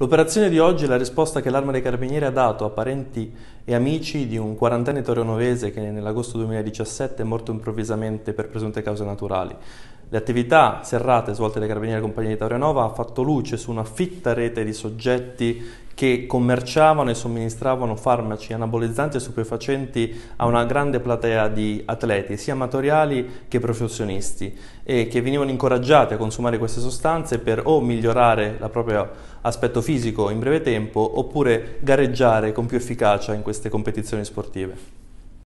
L'operazione di oggi è la risposta che l'Arma dei Carabinieri ha dato a parenti e amici di un quarantenne torionovese che nell'agosto 2017 è morto improvvisamente per presunte cause naturali. Le attività serrate svolte dai Carabinieri e Compagnia di Taurianova ha fatto luce su una fitta rete di soggetti che commerciavano e somministravano farmaci anabolizzanti e stupefacenti a una grande platea di atleti, sia amatoriali che professionisti, e che venivano incoraggiati a consumare queste sostanze per o migliorare il proprio aspetto fisico in breve tempo oppure gareggiare con più efficacia in queste competizioni sportive.